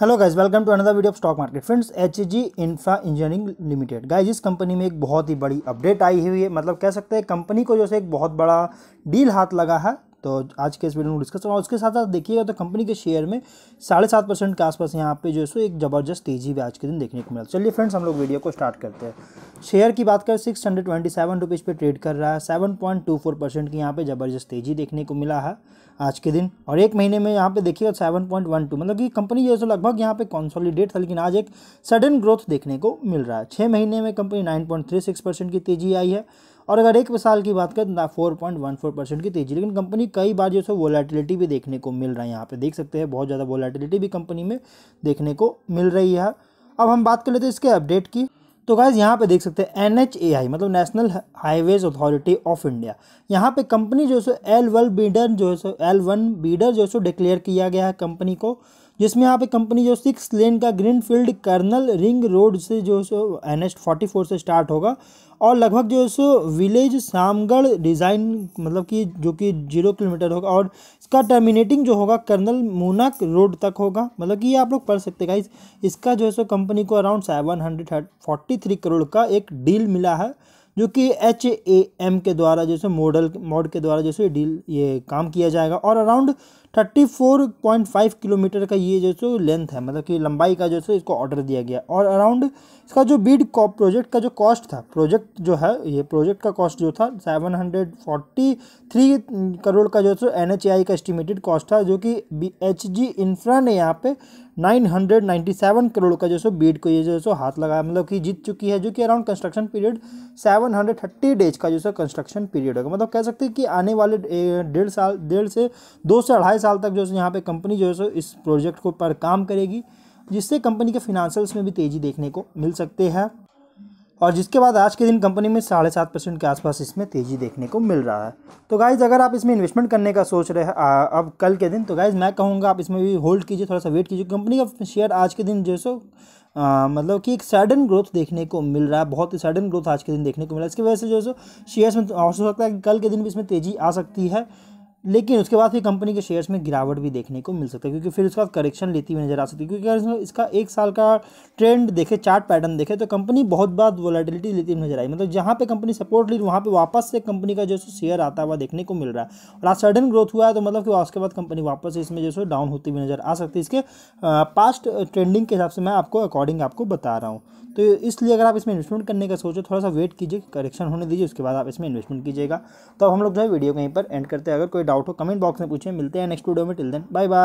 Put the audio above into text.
hello guys welcome to another video of stock market friends H G infra engineering limited guys इस company में एक बहुत ही बड़ी update आई हुई है मतलब कह सकते हैं कंपनी को जो है एक बहुत बड़ा डील हाथ लगा है तो आज के इस वीडियो में डिस्कस करूँगा उसके साथ साथ देखिएगा तो कंपनी के शेयर में साढ़े सात परसेंट के आसपास यहाँ पे जो है सो एक जबरदस्त तेजी भी आज के दिन देखने को मिला चलिए फ्रेंड्स हम लोग वीडियो को स्टार्ट करते हैं शेयर की बात करें six hundred twenty seven rupees पर ट्रेड कर रहा है seven point two four percent की यहाँ पे जबरदस्त तेजी देखने को मिला है आज के दिन और एक महीने में यहाँ पे देखिएगा सेवन पॉइंट वन टू मतलब कि कंपनी जो है सो लगभग यहाँ पे कॉन्सोलिडेट था लेकिन आज एक सडन ग्रोथ देखने को मिल रहा है छः महीने में company nine point three six percent की तेजी आई है और अगर एक साल की बात करें तो four point one four percent की तेजी लेकिन कंपनी कई बार जो है वोलेटिलिटी भी देखने को मिल रहा है यहाँ पे देख सकते हैं बहुत ज़्यादा वोलेटिलिटी भी कंपनी में देखने को मिल रही है अब हम बात कर लेते हैं इसके अपडेट की तो गाइज यहाँ पे देख सकते हैं एन एच ए आई मतलब national highways authority of India यहाँ पे कंपनी जो है सो एल वन बीडर जो है सो एल वन बीडर जो है सो डिक्लेयर किया गया है कंपनी को जिसमें यहाँ पे कंपनी जो सिक्स लेन का ग्रीनफील्ड कर्नल रिंग रोड से जो so N H forty four से स्टार्ट होगा और लगभग जो सो विलेज सामगढ़ डिज़ाइन मतलब कि जो कि जीरो किलोमीटर होगा और इसका टर्मिनेटिंग जो होगा कर्नल मूनक रोड तक होगा मतलब कि ये आप लोग पढ़ सकते गाइस इसका जो है सो कंपनी को around seven hundred forty three crore का एक डील मिला है जो कि एच ए एम के द्वारा जैसे मॉडल मॉड के द्वारा जैसे डील ये काम किया जाएगा और around thirty four point five kilometre का ये जो सो लेंथ है मतलब कि लंबाई का जो सो इसको ऑर्डर दिया गया और अराउंड इसका जो बीड प्रोजेक्ट का जो कॉस्ट था प्रोजेक्ट जो है ये प्रोजेक्ट का कॉस्ट जो था seven hundred forty three crore का जो सो एन का एस्टिमेटेड कॉस्ट था जो कि एच जी इंफ्रा ने यहाँ पे 997 करोड़ का जो सो बीड को ये जो सो हाथ लगाया मतलब कि जीत चुकी है जो कि अराउंड कंस्ट्रक्शन पीरियड 730 डेज का जो सो कंस्ट्रक्शन पीरियड होगा मतलब कह सकते हैं कि आने वाले डेढ़ साल डेढ़ से दो से अढ़ाई साल तक जो है यहाँ पे कंपनी जो है सो इस प्रोजेक्ट को पर काम करेगी जिससे कंपनी के फिनांशल्स में भी तेज़ी देखने को मिल सकते हैं और जिसके बाद आज के दिन कंपनी में साढ़े सात परसेंट के आसपास इसमें तेज़ी देखने को मिल रहा है तो गाइज़ अगर आप इसमें इन्वेस्टमेंट करने का सोच रहे हैं अब कल के दिन तो गाइज़ मैं कहूँगा आप इसमें भी होल्ड कीजिए थोड़ा सा वेट कीजिए कंपनी का शेयर आज के दिन जो सो आ, मतलब कि एक सडन ग्रोथ देखने को मिल रहा है बहुत ही सडन ग्रोथ आज के दिन देखने को मिल रहा है इसकी वजह से जो है सो शेयर्स में तो हो सकता है कि कल के दिन भी इसमें तेज़ी आ सकती है लेकिन उसके बाद फिर कंपनी के शेयर्स में गिरावट भी देखने को मिल सकता है क्योंकि फिर उसके बाद करेक्शन लेती हुई नजर आ सकती है क्योंकि अगर इसका एक साल का ट्रेंड देखे चार्ट पैटर्न देखे तो कंपनी बहुत बार वोलाटिलिटी लेती हुई नजर आई मतलब जहाँ पे कंपनी सपोर्ट ली वहाँ पे वापस से कंपनी का जो शेयर आता हुआ देखने को मिल रहा है और आज सडन ग्रोथ हुआ है तो मतलब कि उसके बाद कंपनी वापस इसमें जो डाउन होती हुई नजर आ सकती है इसके पास्ट ट्रेंडिंग के हिसाब से मैं आपको अकॉर्डिंग आपको बता रहा हूँ तो इसलिए अगर आप इसमें इन्वेस्टमेंट करने का सोचो थोड़ा सा वेट कीजिए करेक्शन होने दीजिए उसके बाद आप इसमें इन्वेस्टमेंट कीजिएगा तो हम लोग जो है वीडियो कहीं पर एंड करते हैं अगर कोई डाउट हो कमेंट बॉक्स में पूछें मिलते हैं नेक्स्ट वीडियो में टिल देन बाय बाय